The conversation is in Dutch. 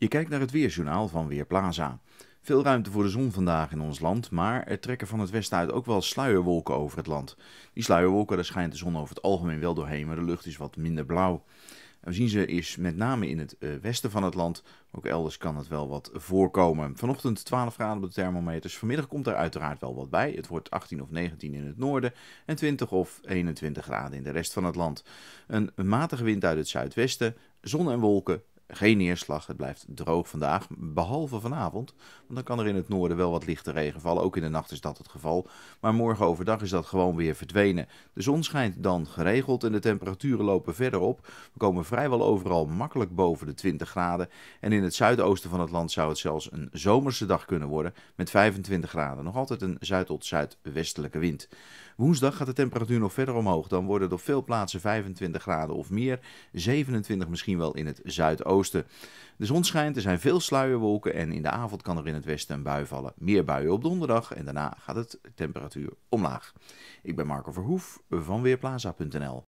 Je kijkt naar het weerjournaal van Weerplaza. Veel ruimte voor de zon vandaag in ons land, maar er trekken van het westen uit ook wel sluierwolken over het land. Die sluierwolken, daar schijnt de zon over het algemeen wel doorheen, maar de lucht is wat minder blauw. we zien ze is met name in het eh, westen van het land, ook elders kan het wel wat voorkomen. Vanochtend 12 graden op de thermometers, vanmiddag komt er uiteraard wel wat bij. Het wordt 18 of 19 in het noorden en 20 of 21 graden in de rest van het land. Een matige wind uit het zuidwesten, zon en wolken geen neerslag. Het blijft droog vandaag, behalve vanavond. Want dan kan er in het noorden wel wat lichte regen vallen. Ook in de nacht is dat het geval. Maar morgen overdag is dat gewoon weer verdwenen. De zon schijnt dan geregeld en de temperaturen lopen verder op. We komen vrijwel overal makkelijk boven de 20 graden. En in het zuidoosten van het land zou het zelfs een zomerse dag kunnen worden met 25 graden. Nog altijd een zuid- tot zuidwestelijke wind. Woensdag gaat de temperatuur nog verder omhoog. Dan worden het op veel plaatsen 25 graden of meer. 27 misschien wel in het zuidoosten. De zon schijnt, er zijn veel sluierwolken en in de avond kan er in het westen een bui vallen. Meer buien op donderdag en daarna gaat het temperatuur omlaag. Ik ben Marco Verhoef van Weerplaza.nl.